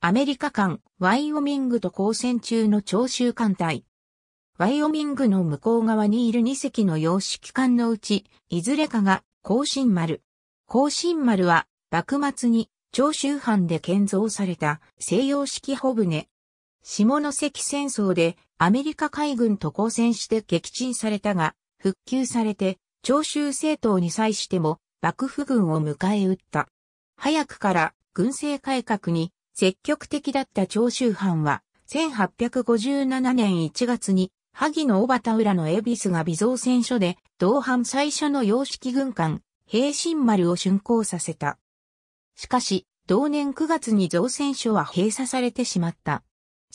アメリカ艦、ワイオミングと交戦中の長州艦隊。ワイオミングの向こう側にいる2隻の洋式艦のうち、いずれかが、甲信丸。甲信丸は、幕末に、長州藩で建造された西洋式帆船。下関戦争でアメリカ海軍と交戦して撃沈されたが、復旧されて、長州政党に際しても幕府軍を迎え撃った。早くから軍政改革に積極的だった長州藩は、1857年1月に、萩の小畑浦の恵比寿が微造船所で、同藩最初の洋式軍艦、平新丸を竣工させた。しかし、同年9月に造船所は閉鎖されてしまった。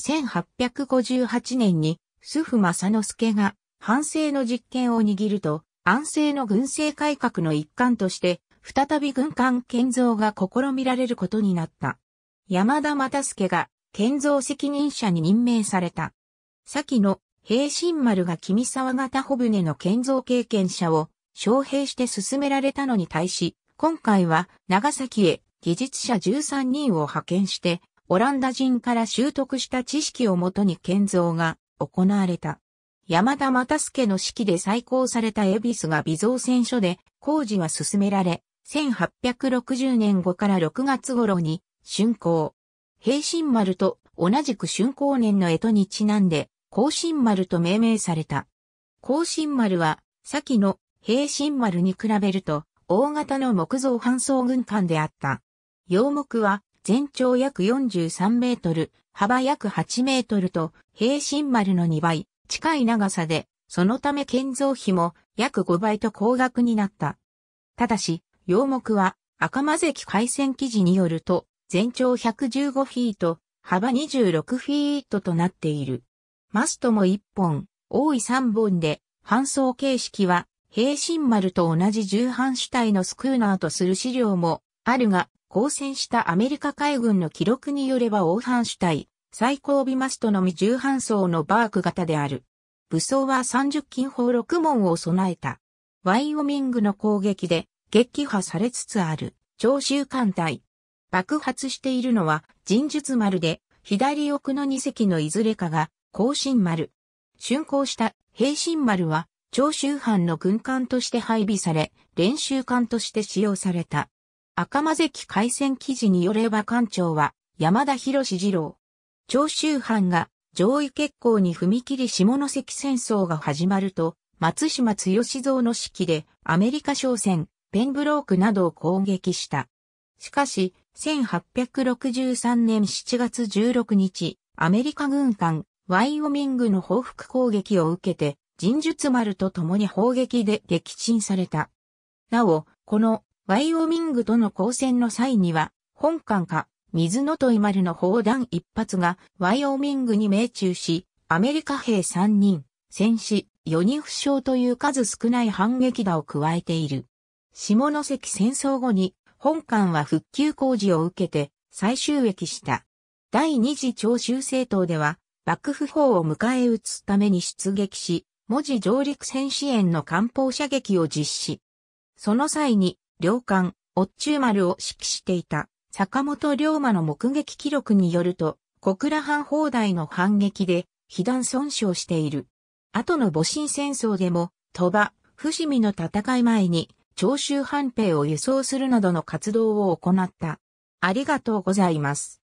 1858年に、須府正之助が、反政の実権を握ると、安政の軍政改革の一環として、再び軍艦建造が試みられることになった。山田又助が建造責任者に任命された。先の平心丸が君沢型帆船の建造経験者を招聘して進められたのに対し、今回は長崎へ技術者13人を派遣して、オランダ人から習得した知識をもとに建造が行われた。山田又助の指揮で再興された恵比寿が微造船所で工事は進められ、1860年後から6月頃に春光。平新丸と同じく春光年の江戸にちなんで、甲新丸と命名された。甲新丸は、先の平新丸に比べると、大型の木造搬送軍艦であった。洋木は、全長約43メートル、幅約8メートルと、平新丸の2倍、近い長さで、そのため建造費も約5倍と高額になった。ただし、洋木は赤間関海戦記事によると、全長115フィート、幅26フィートとなっている。マストも1本、多い3本で、搬送形式は、平身丸と同じ重版主体のスクーナーとする資料もあるが、交戦したアメリカ海軍の記録によれば大版主体、最後尾マストのみ重版層のバーク型である。武装は30近砲6門を備えた。ワイオミングの攻撃で撃破されつつある、長州艦隊、爆発しているのは、神術丸で、左奥の二隻のいずれかが、甲信丸。竣工した平信丸は、長州藩の軍艦として配備され、練習艦として使用された。赤間関海戦記事によれば艦長は、山田博士二郎。長州藩が上位決行に踏み切り下関戦争が始まると、松島剛蔵の指揮でアメリカ商船、ペンブロークなどを攻撃した。しかし、1863年7月16日、アメリカ軍艦、ワイオミングの報復攻撃を受けて、人術丸と共に砲撃で撃沈された。なお、このワイオミングとの交戦の際には、本艦か、水の問丸の砲弾一発がワイオミングに命中し、アメリカ兵3人、戦死、4人負傷という数少ない反撃打を加えている。下関戦争後に本館は復旧工事を受けて再収益した。第二次長州政党では、幕府法を迎え撃つために出撃し、文字上陸戦支援の艦砲射撃を実施。その際に、両艦、おっちゅう丸を指揮していた、坂本龍馬の目撃記録によると、小倉藩砲台の反撃で、被弾損傷している。後の戊辰戦争でも、鳥羽、伏見の戦い前に、長州藩兵を輸送するなどの活動を行った。ありがとうございます。